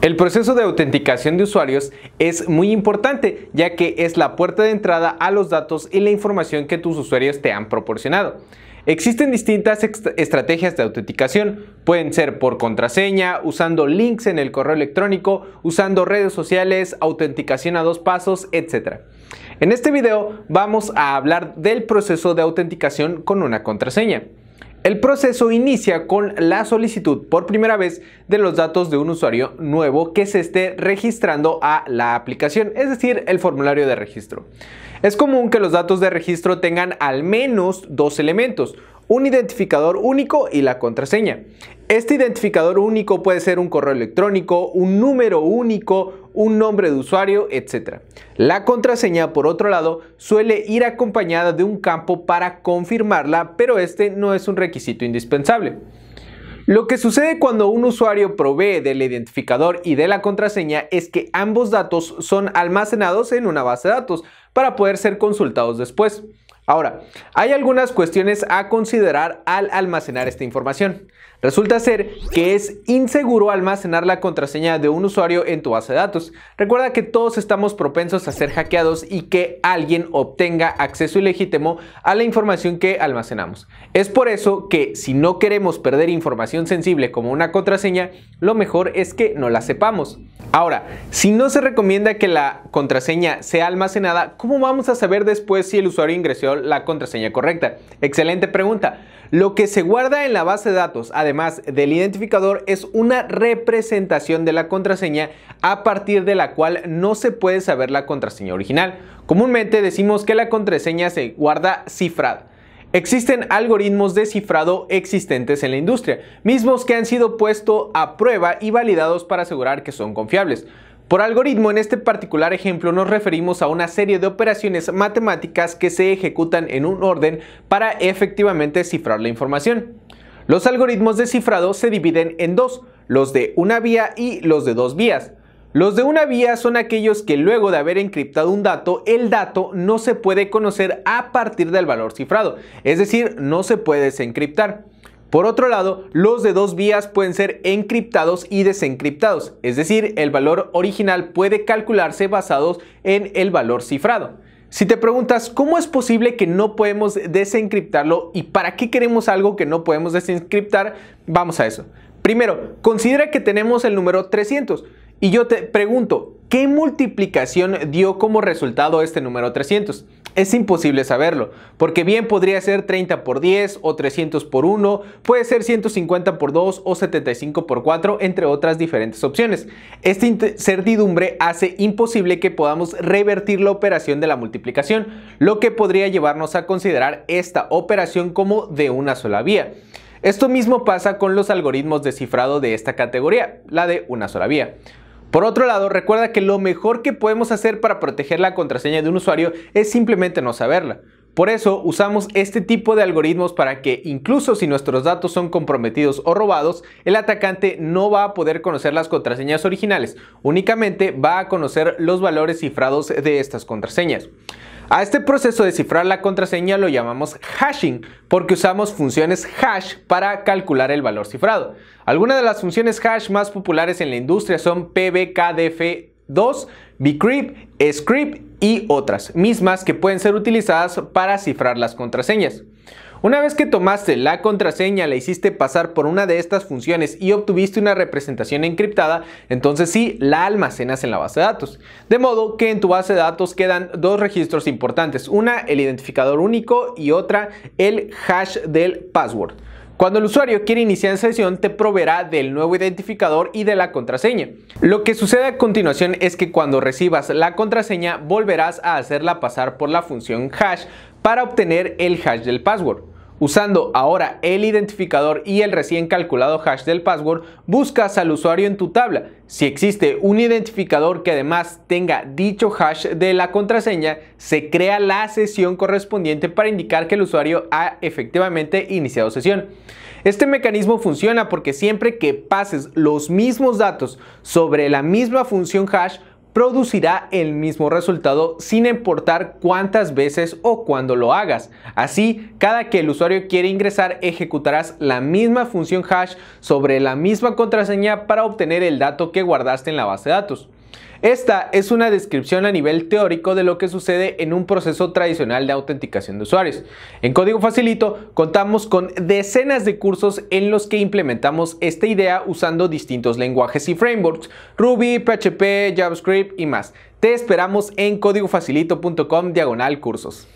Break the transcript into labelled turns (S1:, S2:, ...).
S1: El proceso de autenticación de usuarios es muy importante ya que es la puerta de entrada a los datos y la información que tus usuarios te han proporcionado. Existen distintas estrategias de autenticación. Pueden ser por contraseña, usando links en el correo electrónico, usando redes sociales, autenticación a dos pasos, etc. En este video vamos a hablar del proceso de autenticación con una contraseña. El proceso inicia con la solicitud por primera vez de los datos de un usuario nuevo que se esté registrando a la aplicación, es decir, el formulario de registro. Es común que los datos de registro tengan al menos dos elementos, un identificador único y la contraseña. Este identificador único puede ser un correo electrónico, un número único, un nombre de usuario, etc. La contraseña, por otro lado, suele ir acompañada de un campo para confirmarla, pero este no es un requisito indispensable. Lo que sucede cuando un usuario provee del identificador y de la contraseña es que ambos datos son almacenados en una base de datos para poder ser consultados después. Ahora, hay algunas cuestiones a considerar al almacenar esta información. Resulta ser que es inseguro almacenar la contraseña de un usuario en tu base de datos. Recuerda que todos estamos propensos a ser hackeados y que alguien obtenga acceso ilegítimo a la información que almacenamos. Es por eso que si no queremos perder información sensible como una contraseña, lo mejor es que no la sepamos. Ahora, si no se recomienda que la contraseña sea almacenada, ¿cómo vamos a saber después si el usuario ingresó la contraseña correcta. Excelente pregunta. Lo que se guarda en la base de datos, además del identificador, es una representación de la contraseña a partir de la cual no se puede saber la contraseña original. Comúnmente decimos que la contraseña se guarda cifrada. Existen algoritmos de cifrado existentes en la industria, mismos que han sido puestos a prueba y validados para asegurar que son confiables. Por algoritmo, en este particular ejemplo nos referimos a una serie de operaciones matemáticas que se ejecutan en un orden para efectivamente cifrar la información. Los algoritmos de cifrado se dividen en dos, los de una vía y los de dos vías. Los de una vía son aquellos que luego de haber encriptado un dato, el dato no se puede conocer a partir del valor cifrado, es decir, no se puede desencriptar. Por otro lado, los de dos vías pueden ser encriptados y desencriptados, es decir, el valor original puede calcularse basados en el valor cifrado. Si te preguntas cómo es posible que no podemos desencriptarlo y para qué queremos algo que no podemos desencriptar, vamos a eso. Primero, considera que tenemos el número 300 y yo te pregunto, ¿qué multiplicación dio como resultado este número 300? Es imposible saberlo, porque bien podría ser 30 por 10 o 300 por 1, puede ser 150 por 2 o 75 por 4, entre otras diferentes opciones. Esta incertidumbre hace imposible que podamos revertir la operación de la multiplicación, lo que podría llevarnos a considerar esta operación como de una sola vía. Esto mismo pasa con los algoritmos de cifrado de esta categoría, la de una sola vía. Por otro lado, recuerda que lo mejor que podemos hacer para proteger la contraseña de un usuario es simplemente no saberla. Por eso usamos este tipo de algoritmos para que incluso si nuestros datos son comprometidos o robados, el atacante no va a poder conocer las contraseñas originales, únicamente va a conocer los valores cifrados de estas contraseñas. A este proceso de cifrar la contraseña lo llamamos hashing porque usamos funciones hash para calcular el valor cifrado. Algunas de las funciones hash más populares en la industria son PBKDF2, bcrypt, script y otras, mismas que pueden ser utilizadas para cifrar las contraseñas. Una vez que tomaste la contraseña, la hiciste pasar por una de estas funciones y obtuviste una representación encriptada, entonces sí, la almacenas en la base de datos. De modo que en tu base de datos quedan dos registros importantes, una el identificador único y otra el hash del password. Cuando el usuario quiere iniciar sesión, te proveerá del nuevo identificador y de la contraseña. Lo que sucede a continuación es que cuando recibas la contraseña, volverás a hacerla pasar por la función hash para obtener el hash del password. Usando ahora el identificador y el recién calculado hash del password, buscas al usuario en tu tabla. Si existe un identificador que además tenga dicho hash de la contraseña, se crea la sesión correspondiente para indicar que el usuario ha efectivamente iniciado sesión. Este mecanismo funciona porque siempre que pases los mismos datos sobre la misma función hash, producirá el mismo resultado sin importar cuántas veces o cuándo lo hagas. Así, cada que el usuario quiere ingresar ejecutarás la misma función hash sobre la misma contraseña para obtener el dato que guardaste en la base de datos. Esta es una descripción a nivel teórico de lo que sucede en un proceso tradicional de autenticación de usuarios. En Código Facilito contamos con decenas de cursos en los que implementamos esta idea usando distintos lenguajes y frameworks, Ruby, PHP, JavaScript y más. Te esperamos en códigofacilito.com diagonal cursos.